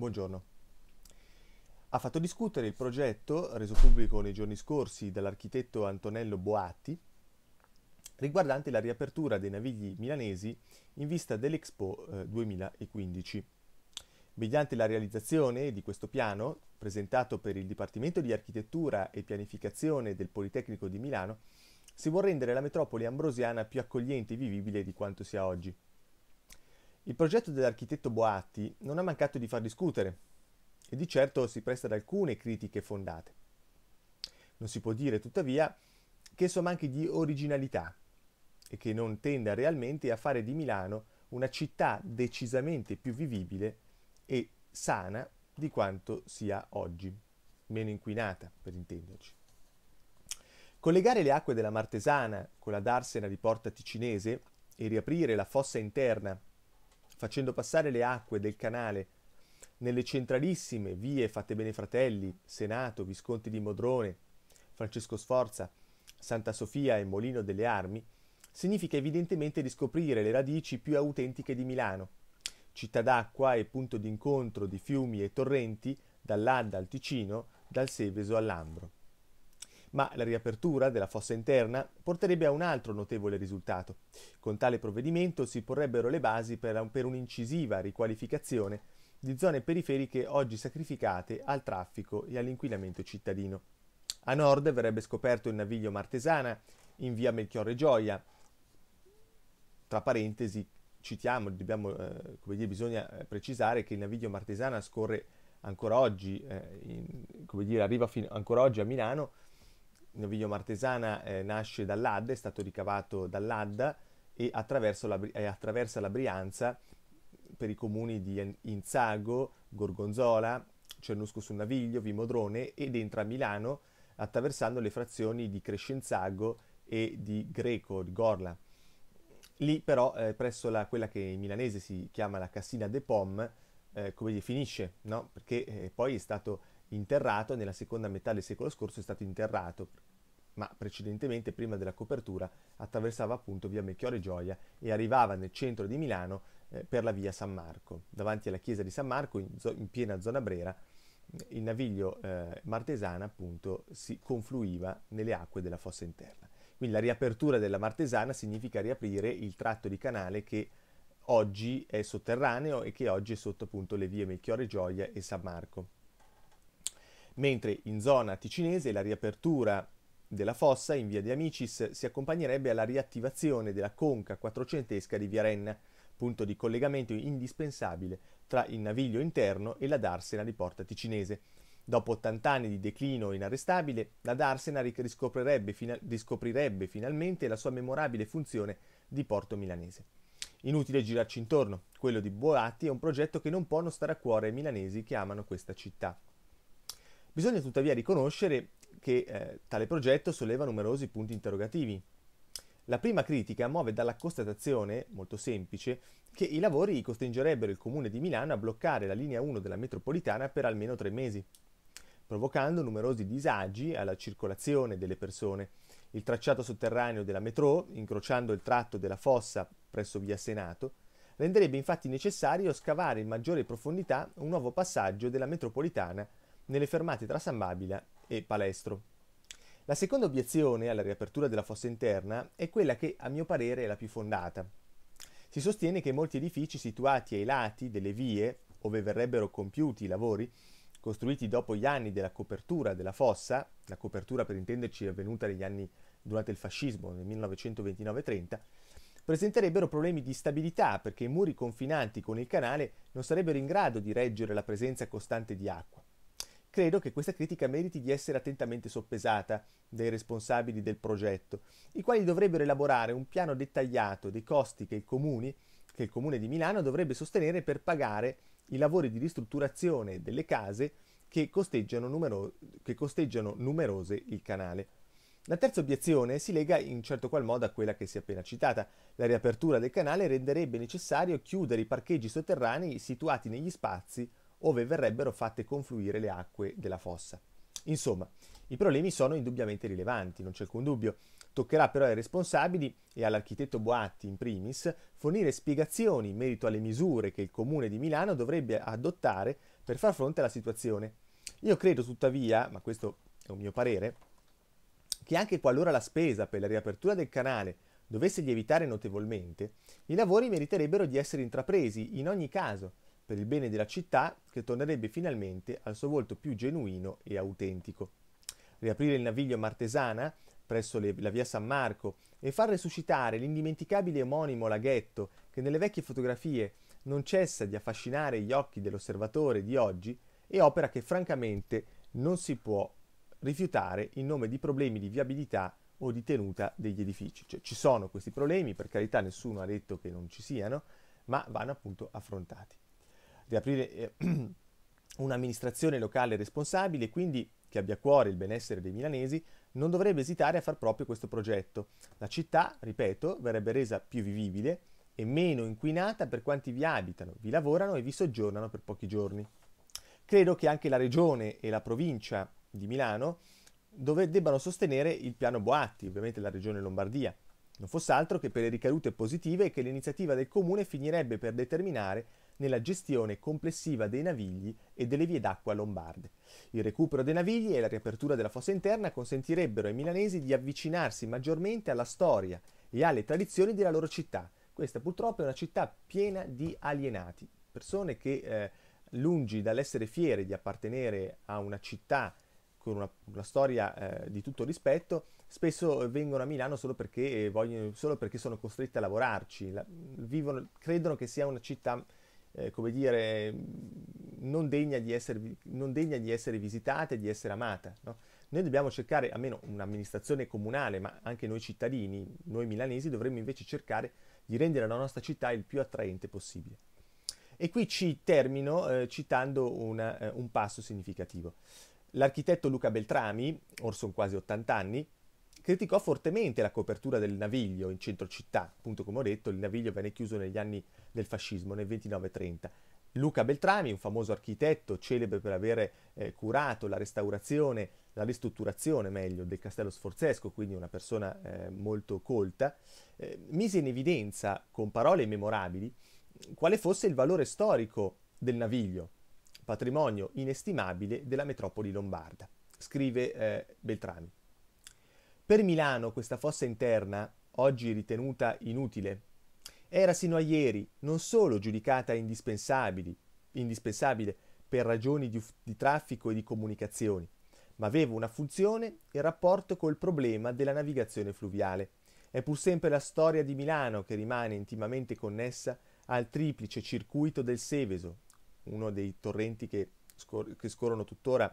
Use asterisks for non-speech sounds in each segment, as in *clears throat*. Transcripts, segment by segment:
Buongiorno. Ha fatto discutere il progetto, reso pubblico nei giorni scorsi dall'architetto Antonello Boatti, riguardante la riapertura dei navigli milanesi in vista dell'Expo 2015. Eh, Mediante la realizzazione di questo piano, presentato per il Dipartimento di Architettura e Pianificazione del Politecnico di Milano, si vuol rendere la metropoli ambrosiana più accogliente e vivibile di quanto sia oggi. Il progetto dell'architetto Boatti non ha mancato di far discutere e di certo si presta ad alcune critiche fondate. Non si può dire tuttavia che esso manchi di originalità e che non tenda realmente a fare di Milano una città decisamente più vivibile e sana di quanto sia oggi, meno inquinata per intenderci. Collegare le acque della Martesana con la Darsena di Porta Ticinese e riaprire la fossa interna facendo passare le acque del canale nelle centralissime vie fatte bene fratelli, Senato, Visconti di Modrone, Francesco Sforza, Santa Sofia e Molino delle Armi, significa evidentemente riscoprire le radici più autentiche di Milano, città d'acqua e punto di incontro di fiumi e torrenti dall'Adda al Ticino, dal Seveso all'Ambro ma la riapertura della fossa interna porterebbe a un altro notevole risultato. Con tale provvedimento si porrebbero le basi per, per un'incisiva riqualificazione di zone periferiche oggi sacrificate al traffico e all'inquinamento cittadino. A nord verrebbe scoperto il naviglio Martesana in via Melchiorre Gioia. Tra parentesi, citiamo, dobbiamo, eh, dire, bisogna eh, precisare che il naviglio Martesana scorre ancora oggi, eh, in, dire, arriva fino, ancora oggi a Milano Noviglio Martesana eh, nasce dall'Adda, è stato ricavato dall'Adda e la, eh, attraversa la Brianza per i comuni di Inzago, Gorgonzola, Cernusco sul Naviglio, Vimodrone ed entra a Milano attraversando le frazioni di Crescenzago e di Greco, di Gorla. Lì però eh, presso la, quella che in milanese si chiama la Cassina de Pomme, eh, come dire, finisce, no? perché eh, poi è stato interrato, nella seconda metà del secolo scorso è stato interrato, ma precedentemente, prima della copertura, attraversava appunto via Mecchiori Gioia e arrivava nel centro di Milano eh, per la via San Marco. Davanti alla chiesa di San Marco, in, zo- in piena zona Brera, il naviglio eh, martesana appunto si confluiva nelle acque della fossa interna. Quindi la riapertura della martesana significa riaprire il tratto di canale che oggi è sotterraneo e che oggi è sotto appunto le vie Melchiore Gioia e San Marco mentre in zona ticinese la riapertura della fossa in via di Amicis si accompagnerebbe alla riattivazione della conca quattrocentesca di via Renna, punto di collegamento indispensabile tra il naviglio interno e la darsena di Porta Ticinese. Dopo 80 anni di declino inarrestabile, la darsena riscoprirebbe, fina- riscoprirebbe finalmente la sua memorabile funzione di porto milanese. Inutile girarci intorno, quello di Boatti è un progetto che non può non stare a cuore ai milanesi che amano questa città. Bisogna tuttavia riconoscere che eh, tale progetto solleva numerosi punti interrogativi. La prima critica muove dalla constatazione, molto semplice, che i lavori costringerebbero il comune di Milano a bloccare la linea 1 della metropolitana per almeno tre mesi, provocando numerosi disagi alla circolazione delle persone. Il tracciato sotterraneo della metro, incrociando il tratto della fossa presso via Senato, renderebbe infatti necessario scavare in maggiore profondità un nuovo passaggio della metropolitana nelle fermate tra San Babila e Palestro. La seconda obiezione alla riapertura della fossa interna è quella che, a mio parere, è la più fondata. Si sostiene che molti edifici situati ai lati delle vie, ove verrebbero compiuti i lavori, costruiti dopo gli anni della copertura della fossa, la copertura per intenderci avvenuta negli anni durante il fascismo nel 1929-30, presenterebbero problemi di stabilità perché i muri confinanti con il canale non sarebbero in grado di reggere la presenza costante di acqua. Credo che questa critica meriti di essere attentamente soppesata dai responsabili del progetto, i quali dovrebbero elaborare un piano dettagliato dei costi che il, comuni, che il Comune di Milano dovrebbe sostenere per pagare i lavori di ristrutturazione delle case che costeggiano, numero, che costeggiano numerose il canale. La terza obiezione si lega in certo qual modo a quella che si è appena citata. La riapertura del canale renderebbe necessario chiudere i parcheggi sotterranei situati negli spazi ove verrebbero fatte confluire le acque della fossa. Insomma, i problemi sono indubbiamente rilevanti, non c'è alcun dubbio. Toccherà però ai responsabili e all'architetto Boatti in primis fornire spiegazioni in merito alle misure che il comune di Milano dovrebbe adottare per far fronte alla situazione. Io credo tuttavia, ma questo è un mio parere, che anche qualora la spesa per la riapertura del canale dovesse lievitare notevolmente, i lavori meriterebbero di essere intrapresi in ogni caso per il bene della città che tornerebbe finalmente al suo volto più genuino e autentico. Riaprire il naviglio Martesana presso le, la via San Marco e far resuscitare l'indimenticabile omonimo laghetto che nelle vecchie fotografie non cessa di affascinare gli occhi dell'osservatore di oggi è opera che francamente non si può rifiutare in nome di problemi di viabilità o di tenuta degli edifici. Cioè, ci sono questi problemi, per carità nessuno ha detto che non ci siano, ma vanno appunto affrontati di aprire eh, *clears throat* un'amministrazione locale responsabile e quindi che abbia a cuore il benessere dei milanesi, non dovrebbe esitare a far proprio questo progetto. La città, ripeto, verrebbe resa più vivibile e meno inquinata per quanti vi abitano, vi lavorano e vi soggiornano per pochi giorni. Credo che anche la regione e la provincia di Milano dove debbano sostenere il piano Boatti, ovviamente la regione Lombardia. Non fosse altro che per le ricadute positive che l'iniziativa del comune finirebbe per determinare nella gestione complessiva dei navigli e delle vie d'acqua lombarde. Il recupero dei navigli e la riapertura della fossa interna consentirebbero ai milanesi di avvicinarsi maggiormente alla storia e alle tradizioni della loro città. Questa purtroppo è una città piena di alienati, persone che eh, lungi dall'essere fiere di appartenere a una città con una, una storia eh, di tutto rispetto, spesso vengono a Milano solo perché, eh, vogliono, solo perché sono costrette a lavorarci, la, vivono, credono che sia una città eh, come dire, non degna, di essere, non degna di essere visitata e di essere amata. No? Noi dobbiamo cercare, almeno un'amministrazione comunale, ma anche noi cittadini, noi milanesi, dovremmo invece cercare di rendere la nostra città il più attraente possibile. E qui ci termino eh, citando una, eh, un passo significativo. L'architetto Luca Beltrami, orson quasi 80 anni, criticò fortemente la copertura del naviglio in centro città. Appunto, come ho detto, il naviglio venne chiuso negli anni del fascismo nel 29-30. Luca Beltrami, un famoso architetto celebre per aver eh, curato la restaurazione, la ristrutturazione meglio, del castello sforzesco, quindi una persona eh, molto colta, eh, mise in evidenza con parole memorabili quale fosse il valore storico del Naviglio, patrimonio inestimabile della metropoli lombarda, scrive eh, Beltrami. Per Milano questa fossa interna, oggi ritenuta inutile era sino a ieri non solo giudicata indispensabile per ragioni di, di traffico e di comunicazioni, ma aveva una funzione in rapporto col problema della navigazione fluviale. È pur sempre la storia di Milano che rimane intimamente connessa al triplice circuito del Seveso, uno dei torrenti che, scor- che scorrono tuttora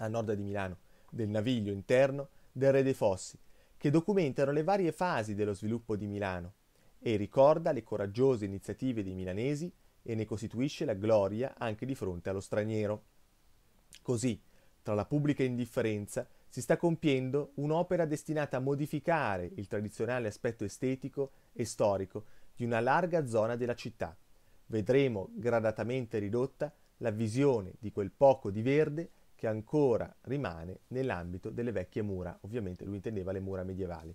a nord di Milano, del Naviglio interno, del Re dei Fossi, che documentano le varie fasi dello sviluppo di Milano, e ricorda le coraggiose iniziative dei milanesi e ne costituisce la gloria anche di fronte allo straniero. Così, tra la pubblica indifferenza, si sta compiendo un'opera destinata a modificare il tradizionale aspetto estetico e storico di una larga zona della città. Vedremo gradatamente ridotta la visione di quel poco di verde che ancora rimane nell'ambito delle vecchie mura, ovviamente lui intendeva le mura medievali.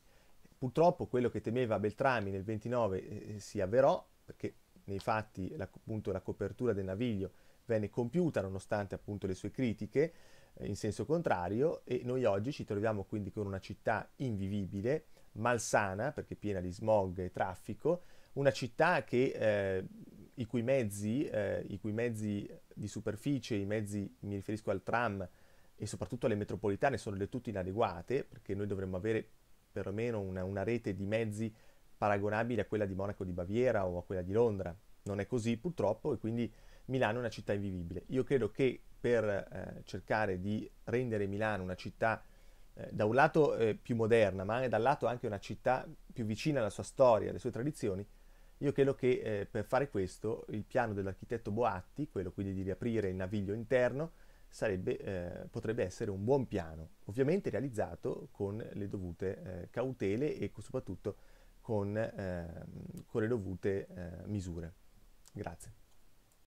Purtroppo quello che temeva Beltrami nel 29 eh, eh, si avverò, perché nei fatti la, appunto, la copertura del naviglio venne compiuta nonostante appunto, le sue critiche eh, in senso contrario e noi oggi ci troviamo quindi con una città invivibile, malsana perché piena di smog e traffico, una città che, eh, i, cui mezzi, eh, i, cui mezzi, di superficie, i mezzi, mi riferisco al tram e soprattutto alle metropolitane, sono del tutto inadeguate perché noi dovremmo avere perlomeno una, una rete di mezzi paragonabile a quella di Monaco di Baviera o a quella di Londra. Non è così purtroppo e quindi Milano è una città invivibile. Io credo che per eh, cercare di rendere Milano una città eh, da un lato eh, più moderna, ma dall'altro anche una città più vicina alla sua storia, alle sue tradizioni, io credo che eh, per fare questo il piano dell'architetto Boatti, quello quindi di riaprire il naviglio interno, sarebbe, eh, potrebbe essere un buon piano, ovviamente realizzato con le dovute eh, cautele e soprattutto con, ehm, con le dovute eh, misure. Grazie.